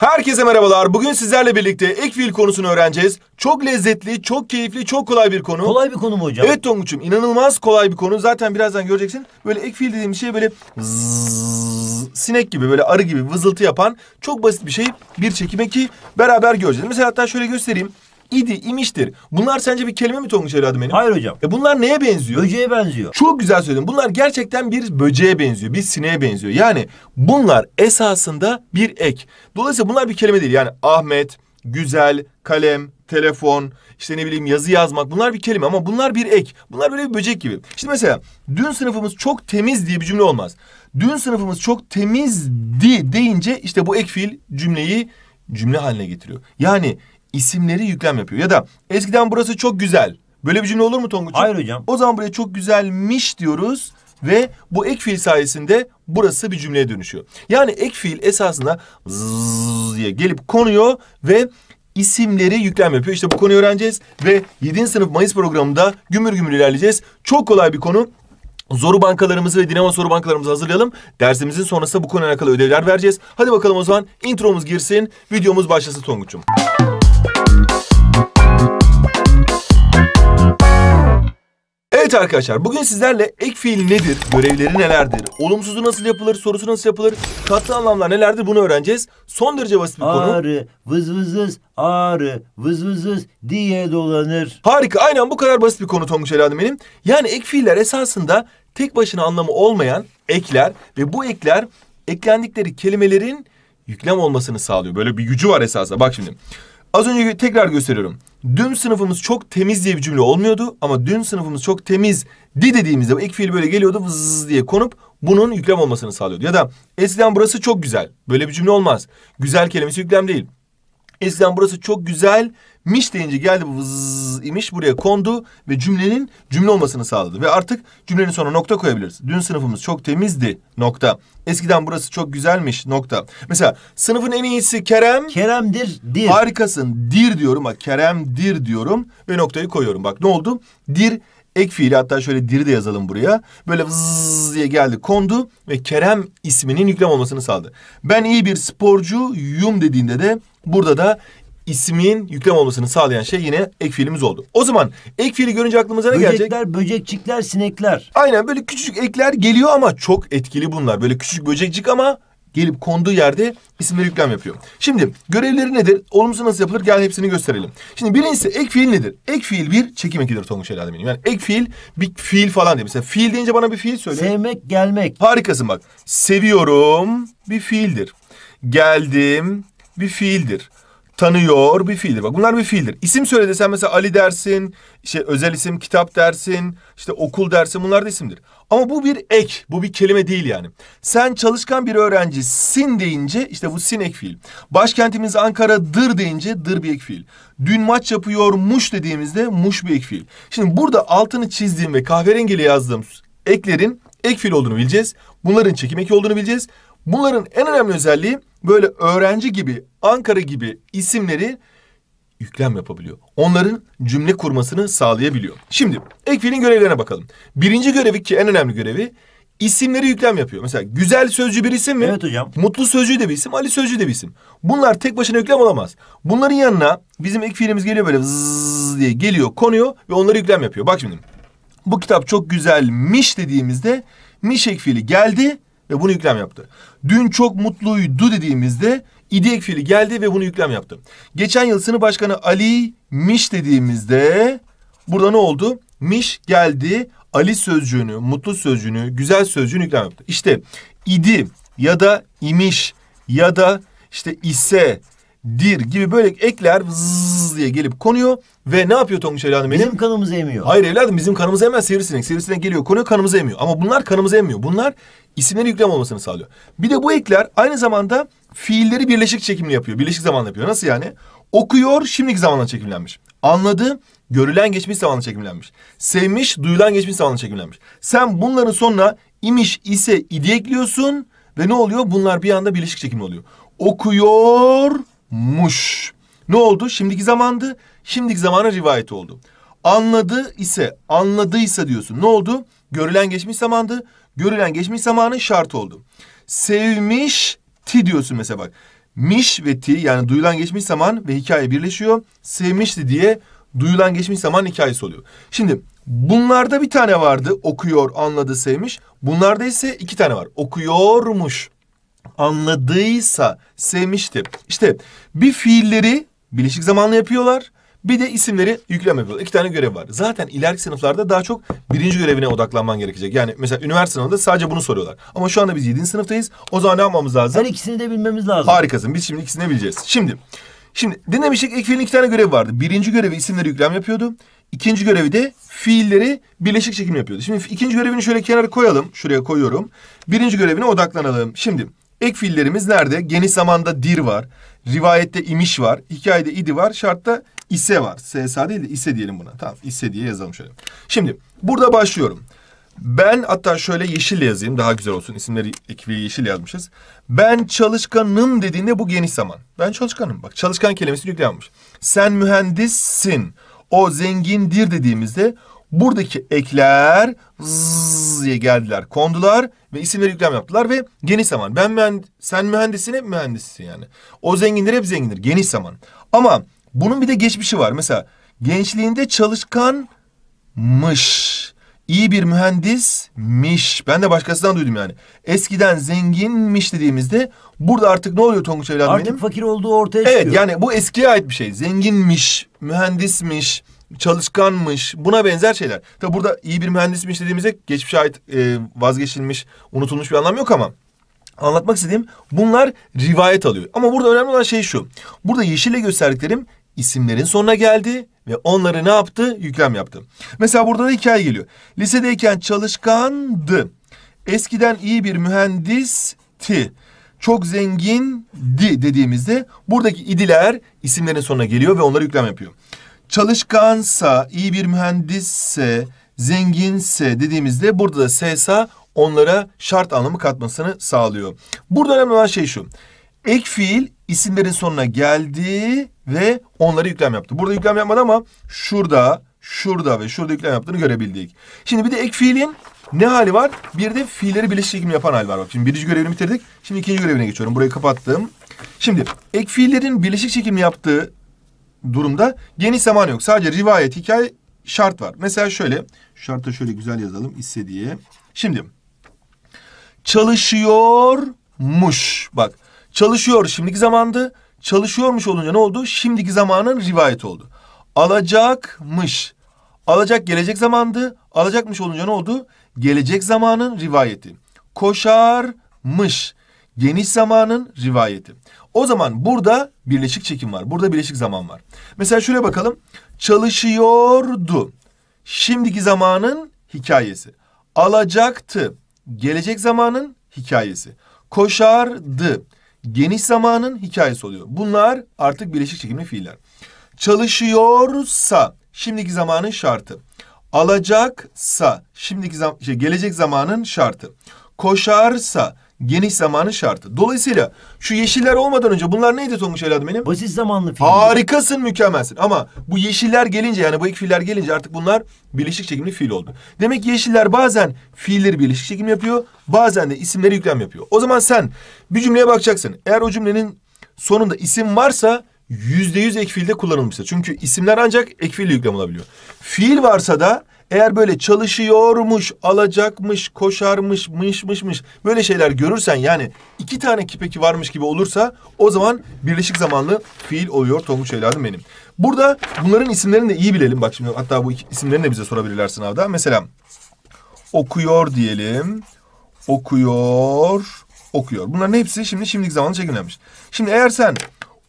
Herkese merhabalar. Bugün sizlerle birlikte ek fiil konusunu öğreneceğiz. Çok lezzetli, çok keyifli, çok kolay bir konu. Kolay bir konu mu hocam? Evet Tonguç'um inanılmaz kolay bir konu. Zaten birazdan göreceksin. Böyle ek fiil dediğim şey böyle zzzz, sinek gibi böyle arı gibi vızıltı yapan çok basit bir şey. Bir çekime ki beraber göreceğiz. Mesela hatta şöyle göstereyim idi, imiştir. Bunlar sence bir kelime mi Tonguç evladım benim? Hayır hocam. E bunlar neye benziyor? Böceğe benziyor. Çok güzel söyledin. Bunlar gerçekten bir böceğe benziyor. Bir sineğe benziyor. Yani bunlar esasında bir ek. Dolayısıyla bunlar bir kelime değil. Yani Ahmet, güzel, kalem, telefon, işte ne bileyim yazı yazmak bunlar bir kelime ama bunlar bir ek. Bunlar böyle bir böcek gibi. Şimdi mesela dün sınıfımız çok temiz diye bir cümle olmaz. Dün sınıfımız çok temizdi deyince işte bu ek fiil cümleyi cümle haline getiriyor. Yani isimleri yüklem yapıyor. Ya da eskiden burası çok güzel. Böyle bir cümle olur mu Tonguç? Hayır hocam. O zaman buraya çok güzelmiş diyoruz ve bu ek fiil sayesinde burası bir cümleye dönüşüyor. Yani ek fiil esasında zzz diye gelip konuyor ve isimleri yüklem yapıyor. İşte bu konuyu öğreneceğiz ve 7. sınıf Mayıs programında gümür gümür ilerleyeceğiz. Çok kolay bir konu. Zoru bankalarımızı ve dinamo soru bankalarımızı hazırlayalım. Dersimizin sonrasında bu konuyla alakalı ödevler vereceğiz. Hadi bakalım o zaman intromuz girsin, videomuz başlasın Tonguç'um. Evet arkadaşlar bugün sizlerle ek fiil nedir, görevleri nelerdir, olumsuzu nasıl yapılır, sorusu nasıl yapılır, katlı anlamlar nelerdir bunu öğreneceğiz. Son derece basit bir konu. Ağrı vız vız vız ağrı vız vız vız diye dolanır. Harika aynen bu kadar basit bir konu Tonguç Eladım benim. Yani ek fiiller esasında tek başına anlamı olmayan ekler ve bu ekler eklendikleri kelimelerin yüklem olmasını sağlıyor. Böyle bir gücü var esasında bak şimdi. Az önce tekrar gösteriyorum dün sınıfımız çok temiz diye bir cümle olmuyordu ama dün sınıfımız çok temizdi dediğimizde bu ek fiil böyle geliyordu vız diye konup bunun yüklem olmasını sağlıyordu. Ya da eskiden burası çok güzel. Böyle bir cümle olmaz. Güzel kelimesi yüklem değil. Eskiden burası çok güzel miş deyince geldi bu vız imiş buraya kondu ve cümlenin cümle olmasını sağladı. Ve artık cümlenin sonuna nokta koyabiliriz. Dün sınıfımız çok temizdi nokta. Eskiden burası çok güzelmiş nokta. Mesela sınıfın en iyisi Kerem. Kerem'dir. Dir. Harikasın dir diyorum bak Kerem'dir diyorum ve noktayı koyuyorum. Bak ne oldu? Dir ek fiili hatta şöyle diri de yazalım buraya. Böyle vız diye geldi kondu ve Kerem isminin yüklem olmasını sağladı. Ben iyi bir sporcuyum dediğinde de Burada da ismin yüklem olmasını sağlayan şey yine ek fiilimiz oldu. O zaman ek fiili görünce aklımıza ne Böcekler, gelecek? Böcekler, böcekçikler, sinekler. Aynen böyle küçük ekler geliyor ama çok etkili bunlar. Böyle küçük böcekcik ama gelip konduğu yerde isimleri yüklem yapıyor. Şimdi görevleri nedir? Olumsuz nasıl yapılır? Gel hepsini gösterelim. Şimdi birincisi ek fiil nedir? Ek fiil bir çekim ekidir Tonguç herhalde benim. Yani ek fiil bir fiil falan diye. Mesela fiil deyince bana bir fiil söyle. Sevmek, gelmek. Harikasın bak. Seviyorum bir fiildir. Geldim, bir fiildir. Tanıyor bir fiildir. Bak bunlar bir fiildir. İsim söyle desen mesela Ali dersin, işte özel isim kitap dersin, işte okul dersin bunlar da isimdir. Ama bu bir ek, bu bir kelime değil yani. Sen çalışkan bir öğrenci sin deyince işte bu sin ek fiil. Başkentimiz Ankara dır deyince dır bir ek fiil. Dün maç yapıyor muş dediğimizde muş bir ek fiil. Şimdi burada altını çizdiğim ve kahverengiyle yazdığım eklerin ek fiil olduğunu bileceğiz. Bunların çekim eki olduğunu bileceğiz. Bunların en önemli özelliği böyle öğrenci gibi, Ankara gibi isimleri yüklem yapabiliyor. Onların cümle kurmasını sağlayabiliyor. Şimdi ek görevlerine bakalım. Birinci görevi ki en önemli görevi isimleri yüklem yapıyor. Mesela güzel sözcü bir isim mi? Evet hocam. Mutlu sözcü de bir isim, Ali sözcü de bir isim. Bunlar tek başına yüklem olamaz. Bunların yanına bizim ek fiilimiz geliyor böyle zzzz diye geliyor, konuyor ve onları yüklem yapıyor. Bak şimdi. Bu kitap çok güzelmiş dediğimizde miş ek fiili geldi ve bunu yüklem yaptı. Dün çok mutluydu dediğimizde idi ekfili geldi ve bunu yüklem yaptı. Geçen yıl sınıf başkanı Ali Miş dediğimizde burada ne oldu? Miş geldi Ali sözcüğünü, mutlu sözcüğünü, güzel sözcüğünü yüklem yaptı. İşte idi ya da imiş ya da işte ise dir gibi böyle ekler zzz diye gelip konuyor ve ne yapıyor Tonguç evladım benim? Bizim kanımızı emiyor. Hayır evladım bizim kanımızı emez sivrisinek. Sivrisinek geliyor konuyor kanımızı emiyor. Ama bunlar kanımızı emmiyor. Bunlar isimlerin yüklem olmasını sağlıyor. Bir de bu ekler aynı zamanda fiilleri birleşik çekimli yapıyor. Birleşik zamanla yapıyor. Nasıl yani? Okuyor şimdiki zamanla çekimlenmiş. Anladı görülen geçmiş zamanla çekimlenmiş. Sevmiş duyulan geçmiş zamanla çekimlenmiş. Sen bunların sonuna imiş ise idi ekliyorsun ve ne oluyor? Bunlar bir anda birleşik çekimli oluyor. Okuyormuş. Ne oldu? Şimdiki zamandı. Şimdiki zamana rivayet oldu. Anladı ise, anladıysa diyorsun. Ne oldu? Görülen geçmiş zamandı görülen geçmiş zamanın şartı oldu. Sevmiş ti diyorsun mesela bak. Miş ve ti yani duyulan geçmiş zaman ve hikaye birleşiyor. Sevmişti diye duyulan geçmiş zaman hikayesi oluyor. Şimdi bunlarda bir tane vardı. Okuyor, anladı, sevmiş. Bunlarda ise iki tane var. Okuyormuş, anladıysa sevmişti. İşte bir fiilleri bileşik zamanla yapıyorlar. Bir de isimleri yükleme yapıyorlar. İki tane görev var. Zaten ileriki sınıflarda daha çok birinci görevine odaklanman gerekecek. Yani mesela üniversite sınavında sadece bunu soruyorlar. Ama şu anda biz yedinci sınıftayız. O zaman ne yapmamız lazım? Her ikisini de bilmemiz lazım. Harikasın. Biz şimdi ikisini bileceğiz. Şimdi Şimdi dinlemiştik ilk fiilin iki tane görevi vardı. Birinci görevi isimleri yüklem yapıyordu. İkinci görevi de fiilleri birleşik çekim yapıyordu. Şimdi ikinci görevini şöyle kenara koyalım. Şuraya koyuyorum. Birinci görevine odaklanalım. Şimdi ek fiillerimiz nerede? Geniş zamanda dir var. Rivayette imiş var. Hikayede idi var. Şartta ise var. SSA değil de İse diyelim buna. Tamam İse diye yazalım şöyle. Şimdi burada başlıyorum. Ben hatta şöyle yeşil yazayım daha güzel olsun. İsimleri ekibi yeşil yazmışız. Ben çalışkanım dediğinde bu geniş zaman. Ben çalışkanım. Bak çalışkan kelimesi yüklenmiş. Sen mühendissin. O zengindir dediğimizde buradaki ekler zzz diye geldiler. Kondular ve isimleri yüklem yaptılar ve geniş zaman. Ben mühend sen mühendisin hep mühendissin yani. O zengindir hep zengindir. Geniş zaman. Ama bunun bir de geçmişi var. Mesela gençliğinde çalışkanmış. İyi bir mühendismiş. Ben de başkasından duydum yani. Eskiden zenginmiş dediğimizde burada artık ne oluyor Tonguç evladım Artık benim? fakir olduğu ortaya çıkıyor. Evet yani bu eskiye ait bir şey. Zenginmiş, mühendismiş, çalışkanmış buna benzer şeyler. Tabi burada iyi bir mühendismiş dediğimizde geçmişe ait e, vazgeçilmiş, unutulmuş bir anlam yok ama anlatmak istediğim bunlar rivayet alıyor. Ama burada önemli olan şey şu. Burada yeşile gösterdiklerim isimlerin sonuna geldi ve onları ne yaptı? Yüklem yaptı. Mesela burada da hikaye geliyor. Lisedeyken çalışkandı. Eskiden iyi bir mühendisti. Çok zengindi dediğimizde buradaki idiler isimlerin sonuna geliyor ve onları yüklem yapıyor. Çalışkansa, iyi bir mühendisse, zenginse dediğimizde burada da SSA onlara şart anlamı katmasını sağlıyor. Burada önemli olan şey şu. Ek fiil isimlerin sonuna geldi ve onları yüklem yaptı. Burada yüklem yapmadı ama şurada, şurada ve şurada yüklem yaptığını görebildik. Şimdi bir de ek fiilin ne hali var? Bir de fiilleri birleşik çekim yapan hali var. Bak şimdi birinci görevini bitirdik. Şimdi ikinci görevine geçiyorum. Burayı kapattım. Şimdi ek fiillerin birleşik çekim yaptığı durumda geniş zaman yok. Sadece rivayet, hikaye, şart var. Mesela şöyle. Şartı şöyle güzel yazalım istediği. Şimdi çalışıyormuş. Bak Çalışıyor şimdiki zamandı. Çalışıyormuş olunca ne oldu? Şimdiki zamanın rivayet oldu. Alacakmış. Alacak gelecek zamandı. Alacakmış olunca ne oldu? Gelecek zamanın rivayeti. Koşarmış. Geniş zamanın rivayeti. O zaman burada birleşik çekim var. Burada birleşik zaman var. Mesela şöyle bakalım. Çalışıyordu. Şimdiki zamanın hikayesi. Alacaktı. Gelecek zamanın hikayesi. Koşardı geniş zamanın hikayesi oluyor. Bunlar artık birleşik çekimli fiiller. Çalışıyorsa şimdiki zamanın şartı. Alacaksa şimdiki zam şey, gelecek zamanın şartı. Koşarsa geniş zamanın şartı. Dolayısıyla şu yeşiller olmadan önce bunlar neydi Tonguç eladım benim? Basit zamanlı film. Harikasın, mükemmelsin. Ama bu yeşiller gelince yani bu ilk fiiller gelince artık bunlar birleşik çekimli fiil oldu. Demek ki yeşiller bazen fiilleri birleşik çekim yapıyor, bazen de isimleri yüklem yapıyor. O zaman sen bir cümleye bakacaksın. Eğer o cümlenin sonunda isim varsa yüzde yüz ek fiilde kullanılmıştır. Çünkü isimler ancak ek fiille yüklem olabiliyor. Fiil varsa da eğer böyle çalışıyormuş, alacakmış, koşarmış, mışmışmış böyle şeyler görürsen yani iki tane kipeki varmış gibi olursa o zaman birleşik zamanlı fiil oluyor Tonguç evladım benim. Burada bunların isimlerini de iyi bilelim. Bak şimdi hatta bu isimlerini de bize sorabilirler sınavda. Mesela okuyor diyelim. Okuyor, okuyor. Bunların hepsi şimdi şimdiki zamanlı şekillenmiş. Şimdi eğer sen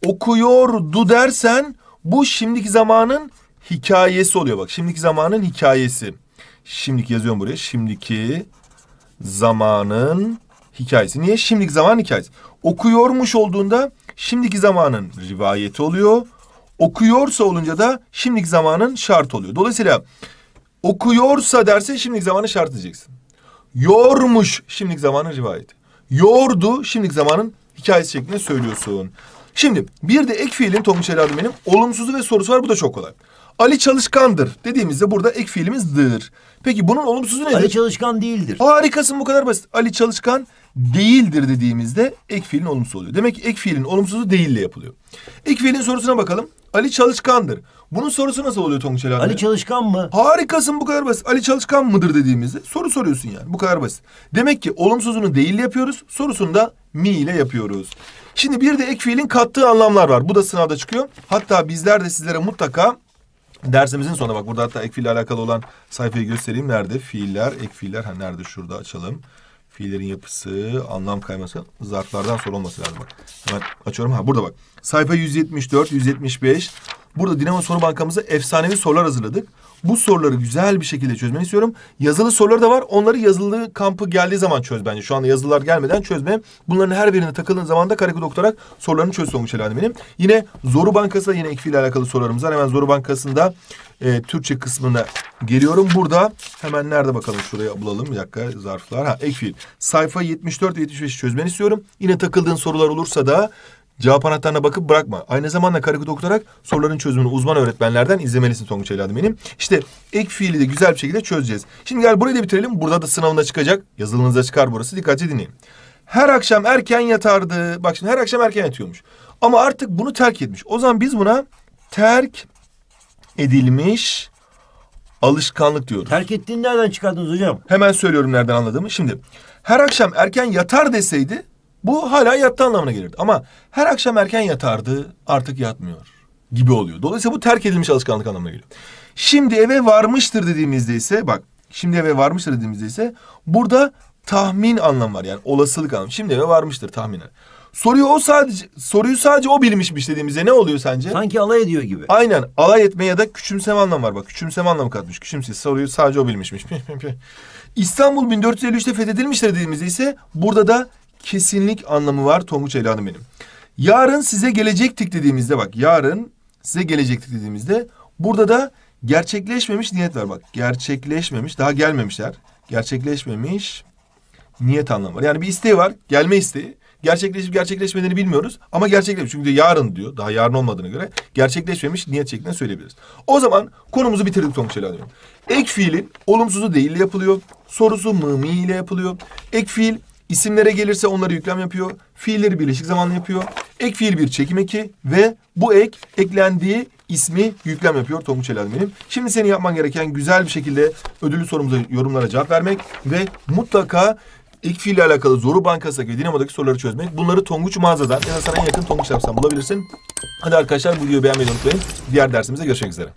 okuyordu dersen bu şimdiki zamanın hikayesi oluyor bak. Şimdiki zamanın hikayesi. Şimdiki yazıyorum buraya. Şimdiki zamanın hikayesi. Niye? Şimdiki zaman hikayesi. Okuyormuş olduğunda şimdiki zamanın rivayeti oluyor. Okuyorsa olunca da şimdiki zamanın şart oluyor. Dolayısıyla okuyorsa derse şimdiki zamanı şart diyeceksin. Yormuş şimdiki zamanın rivayeti. Yordu şimdiki zamanın hikayesi şeklinde söylüyorsun. Şimdi bir de ek fiilin Tonguç Ela benim olumsuzu ve sorusu var. Bu da çok kolay. Ali çalışkandır dediğimizde burada ek fiilimizdir. Peki bunun olumsuzu nedir? Ali çalışkan değildir. Harikasın bu kadar basit. Ali çalışkan değildir dediğimizde ek fiilin olumsuz oluyor. Demek ki ek fiilin olumsuzu değille yapılıyor. Ek fiilin sorusuna bakalım. Ali çalışkandır. Bunun sorusu nasıl oluyor Tonguç abi? Ali çalışkan mı? Harikasın bu kadar basit. Ali çalışkan mıdır dediğimizde soru soruyorsun yani. Bu kadar basit. Demek ki olumsuzunu değil yapıyoruz. Sorusunu da mi ile yapıyoruz. Şimdi bir de ek fiilin kattığı anlamlar var. Bu da sınavda çıkıyor. Hatta bizler de sizlere mutlaka Dersimizin sonunda bak burada hatta ek fiille alakalı olan sayfayı göstereyim. Nerede? Fiiller, ek fiiller. Ha, nerede? Şurada açalım. Fiillerin yapısı, anlam kayması zarflardan sonra olması lazım. Bak. Hemen açıyorum. Ha burada bak. Sayfa 174, 175. Burada Dinamo Soru Bankamıza efsanevi sorular hazırladık. Bu soruları güzel bir şekilde çözmeni istiyorum. Yazılı sorular da var. Onları yazılı kampı geldiği zaman çöz bence. Şu anda yazılılar gelmeden çözme. Bunların her birine takıldığın zaman da karekod okutarak sorularını çöz sonuç elde benim. Yine Zoru Bankası yine ekfi ile alakalı sorularımız var. Hemen Zoru Bankası'nda e, Türkçe kısmına geliyorum. Burada hemen nerede bakalım şuraya bulalım. Bir dakika zarflar. Ha ekfil Sayfa 74 ve 75 çözmeni istiyorum. Yine takıldığın sorular olursa da cevap anahtarına bakıp bırakma. Aynı zamanda karakut okutarak soruların çözümünü uzman öğretmenlerden izlemelisin Tonguç evladım benim. İşte ek fiili de güzel bir şekilde çözeceğiz. Şimdi gel burayı da bitirelim. Burada da sınavına çıkacak. yazılımınıza çıkar burası. Dikkatli dinleyin. Her akşam erken yatardı. Bak şimdi her akşam erken yatıyormuş. Ama artık bunu terk etmiş. O zaman biz buna terk edilmiş alışkanlık diyoruz. Terk ettiğini nereden çıkardınız hocam? Hemen söylüyorum nereden anladığımı. Şimdi her akşam erken yatar deseydi bu hala yattı anlamına gelirdi. Ama her akşam erken yatardı artık yatmıyor gibi oluyor. Dolayısıyla bu terk edilmiş alışkanlık anlamına geliyor. Şimdi eve varmıştır dediğimizde ise bak şimdi eve varmıştır dediğimizde ise burada tahmin anlamı var. Yani olasılık anlamı. Şimdi eve varmıştır tahminen. Soruyu o sadece soruyu sadece o bilmişmiş dediğimizde ne oluyor sence? Sanki alay ediyor gibi. Aynen. Alay etme ya da küçümseme anlamı var bak. Küçümseme anlamı katmış. küçümse. soruyu sadece o bilmişmiş. İstanbul 1453'te fethedilmiştir dediğimizde ise burada da kesinlik anlamı var Tonguç Hanım benim. Yarın size gelecektik dediğimizde bak yarın size gelecektik dediğimizde burada da gerçekleşmemiş niyet var bak. Gerçekleşmemiş daha gelmemişler. Gerçekleşmemiş niyet anlamı var. Yani bir isteği var gelme isteği Gerçekleşip gerçekleşmediğini bilmiyoruz ama gerçekleşmiş. Çünkü yarın diyor. Daha yarın olmadığına göre gerçekleşmemiş niyet şeklinde söyleyebiliriz. O zaman konumuzu bitirdik Tomuş Ali Ek fiilin olumsuzu değil yapılıyor. Sorusu mı ile yapılıyor. Ek fiil isimlere gelirse onları yüklem yapıyor. Fiilleri birleşik zamanlı yapıyor. Ek fiil bir çekim eki ve bu ek eklendiği ismi yüklem yapıyor Tonguç Elal benim. Şimdi senin yapman gereken güzel bir şekilde ödüllü sorumuza yorumlara cevap vermek ve mutlaka ilk fiille alakalı Zoru ve Dinamo'daki soruları çözmek. Bunları Tonguç mağazadan ya da sana en yakın Tonguç hapisten bulabilirsin. Hadi arkadaşlar bu videoyu beğenmeyi unutmayın. Diğer dersimizde görüşmek üzere.